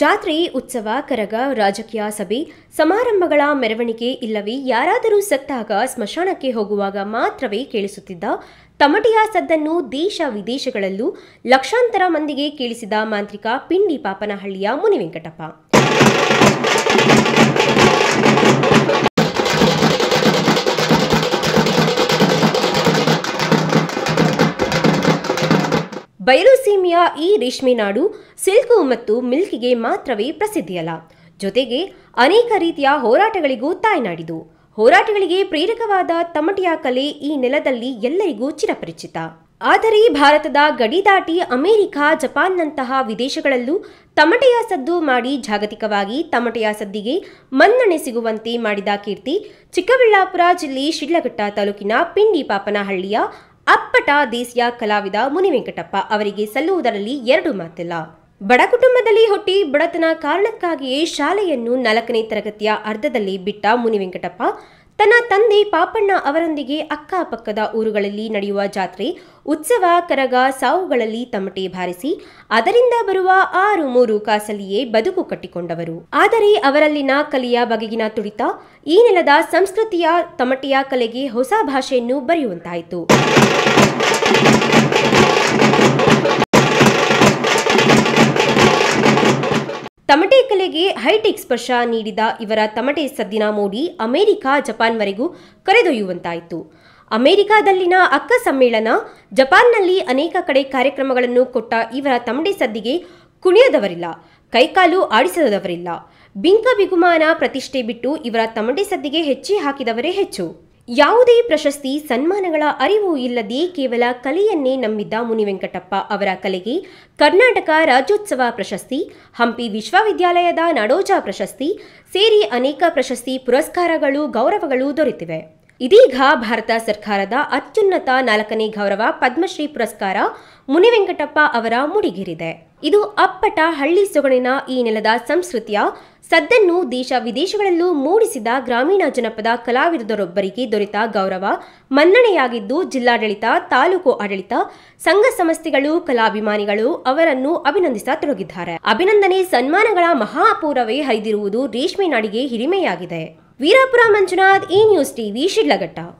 ಜಾತ್ರೆ ಉತ್ಸವ ಕರಗ ರಾಜಕೀಯ ಸಭೆ ಸಮಾರಂಭಗಳ ಮೆರವಣಿಗೆ ಇಲ್ಲವೇ ಯಾರಾದರೂ ಸತ್ತಾಗ ಸ್ಮಶಾನಕ್ಕೆ ಹೋಗುವಾಗ ಮಾತ್ರವೇ ಕೇಳಿಸುತ್ತಿದ್ದ ತಮಟಿಯ ಸದ್ದನ್ನು ದೇಶ ವಿದೇಶಗಳಲ್ಲೂ ಲಕ್ಷಾಂತರ ಮಂದಿಗೆ ಕೇಳಿಸಿದ ಮಾಂತ್ರಿಕ ಪಿಂಡಿ ಪಾಪನಹಳ್ಳಿಯ ಮುನಿವೆಂಕಟಪ್ಪ ಬಯಲುಸೀಮೆಯ ಈ ರೇಷ್ಮೆ ನಾಡು ಸಿಲ್ಕು ಮತ್ತು ಮಿಲ್ಕಿಗೆ ಮಾತ್ರವೇ ಪ್ರಸಿದ್ಧಿಯಲ್ಲ ಜೊತೆಗೆ ಅನೇಕ ರೀತಿಯ ಹೋರಾಟಗಳಿಗೂ ತಾಯ್ನಾಡಿದು ಹೋರಾಟಗಳಿಗೆ ಪ್ರೇರಕವಾದ ತಮಟೆಯ ಕಲೆ ಈ ನೆಲದಲ್ಲಿ ಎಲ್ಲರಿಗೂ ಚಿರಪರಿಚಿತ ಆದರೆ ಭಾರತದ ಗಡಿ ದಾಟಿ ಅಮೆರಿಕ ಜಪಾನ್ನಂತಹ ವಿದೇಶಗಳಲ್ಲೂ ತಮಟೆಯ ಸದ್ದು ಮಾಡಿ ಜಾಗತಿಕವಾಗಿ ತಮಟೆಯ ಸದ್ದಿಗೆ ಮನ್ನಣೆ ಸಿಗುವಂತೆ ಮಾಡಿದ ಕೀರ್ತಿ ಚಿಕ್ಕಬಳ್ಳಾಪುರ ಜಿಲ್ಲೆ ಶಿಡ್ಲಘಟ್ಟ ತಾಲೂಕಿನ ಪಿಂಡಿ ಪಾಪನಹಳ್ಳಿಯ ನಟನಟ ದೇಸಿಯ ಕಲಾವಿದ ಮುನಿವೆಂಕಟಪ್ಪ ಅವರಿಗೆ ಸಲ್ಲುವುದರಲ್ಲಿ ಎರಡು ಮಾತಿಲ್ಲ ಬಡ ಕುಟುಂಬದಲ್ಲಿ ಹುಟ್ಟಿ ಬಡತನ ಕಾರಣಕ್ಕಾಗಿಯೇ ಶಾಲೆಯನ್ನು ನಾಲ್ಕನೇ ತರಗತಿಯ ಅರ್ಧದಲ್ಲಿ ಬಿಟ್ಟ ಮುನಿವೆಂಕಟಪ್ಪ ತನ್ನ ತಂದೆ ಪಾಪಣ್ಣ ಅವರೊಂದಿಗೆ ಅಕ್ಕಪಕ್ಕದ ಊರುಗಳಲ್ಲಿ ನಡೆಯುವ ಜಾತ್ರೆ ಉತ್ಸವ ಕರಗ ಸಾವುಗಳಲ್ಲಿ ತಮಟೆ ಬಾರಿಸಿ ಅದರಿಂದ ಬರುವ ಆರು ಮೂರು ಕಾಸಲಿಯೇ ಬದುಕು ಕಟ್ಟಿಕೊಂಡವರು ಆದರೆ ಅವರಲ್ಲಿನ ಕಲೆಯ ಬಗೆಗಿನ ತುಡಿತ ಈ ನೆಲದ ಸಂಸ್ಕೃತಿಯ ತಮಟೆಯ ಕಲೆಗೆ ಹೊಸ ಭಾಷೆಯನ್ನು ಬರೆಯುವಂತಾಯಿತು ತಮಟೆ ಕಲೆಗೆ ಹೈಟೆಕ್ ಸ್ಪರ್ಶ ನೀಡಿದ ಇವರ ತಮಟೆ ಸದ್ದಿನ ಮೋಡಿ ಅಮೆರಿಕ ಜಪಾನ್ವರೆಗೂ ಕರೆದೊಯ್ಯುವಂತಾಯಿತು ಅಮೆರಿಕಾದಲ್ಲಿನ ಅಕ್ಕ ಸಮ್ಮೇಳನ ಜಪಾನ್ನಲ್ಲಿ ಅನೇಕ ಕಡೆ ಕಾರ್ಯಕ್ರಮಗಳನ್ನು ಕೊಟ್ಟ ಇವರ ತಮಟೆ ಸದ್ದಿಗೆ ಕುಣಿಯದವರಿಲ್ಲ ಕೈಕಾಲು ಆಡಿಸದವರಿಲ್ಲ ಬಿಂಕ ಬಿಗುಮಾನ ಪ್ರತಿಷ್ಠೆ ಬಿಟ್ಟು ಇವರ ತಮಟೆ ಸದ್ದಿಗೆ ಹೆಚ್ಚಿ ಹಾಕಿದವರೇ ಹೆಚ್ಚು ಯಾವುದೇ ಪ್ರಶಸ್ತಿ ಸನ್ಮಾನಗಳ ಅರಿವು ಇಲ್ಲದೆ ಕೇವಲ ಕಲೆಯನ್ನೇ ನಂಬಿದ್ದ ಮುನಿವೆಂಕಟಪ್ಪ ಅವರ ಕಲೆಗೆ ಕರ್ನಾಟಕ ರಾಜ್ಯೋತ್ಸವ ಪ್ರಶಸ್ತಿ ಹಂಪಿ ವಿಶ್ವವಿದ್ಯಾಲಯದ ನಡೋಜ ಪ್ರಶಸ್ತಿ ಸೇರಿ ಅನೇಕ ಪ್ರಶಸ್ತಿ ಪುರಸ್ಕಾರಗಳು ಗೌರವಗಳು ದೊರೆತಿವೆ ಇದೀಗ ಭಾರತ ಸರ್ಕಾರದ ಅತ್ಯುನ್ನತ ನಾಲ್ಕನೇ ಗೌರವ ಪದ್ಮಶ್ರೀ ಪುರಸ್ಕಾರ ಮುನಿವೆಂಕಟಪ್ಪ ಅವರ ಮುಡಿಗೇರಿದೆ ಇದು ಅಪ್ಪಟ ಹಳ್ಳಿ ಸೊಗಣಿನ ಈ ನೆಲದ ಸಂಸ್ಕೃತಿಯ ಸದ್ದನ್ನು ದೇಶ ವಿದೇಶಗಳಲ್ಲೂ ಮೂಡಿಸಿದ ಗ್ರಾಮೀಣ ಜನಪದ ಕಲಾವಿದರೊಬ್ಬರಿಗೆ ದೊರೆತ ಗೌರವ ಮನ್ನಣೆಯಾಗಿದ್ದು ಜಿಲ್ಲಾಡಳಿತ ತಾಲೂಕು ಆಡಳಿತ ಸಂಘ ಸಂಸ್ಥೆಗಳು ಕಲಾಭಿಮಾನಿಗಳು ಅವರನ್ನು ಅಭಿನಂದಿಸತೊಡಗಿದ್ದಾರೆ ಅಭಿನಂದನೆ ಸನ್ಮಾನಗಳ ಮಹಾಪೂರವೇ ಹರಿದಿರುವುದು ರೇಷ್ಮೆ ನಾಡಿಗೆ ಹಿರಿಮೆಯಾಗಿದೆ Veerapura Manjunath E news TV Sidlaghatta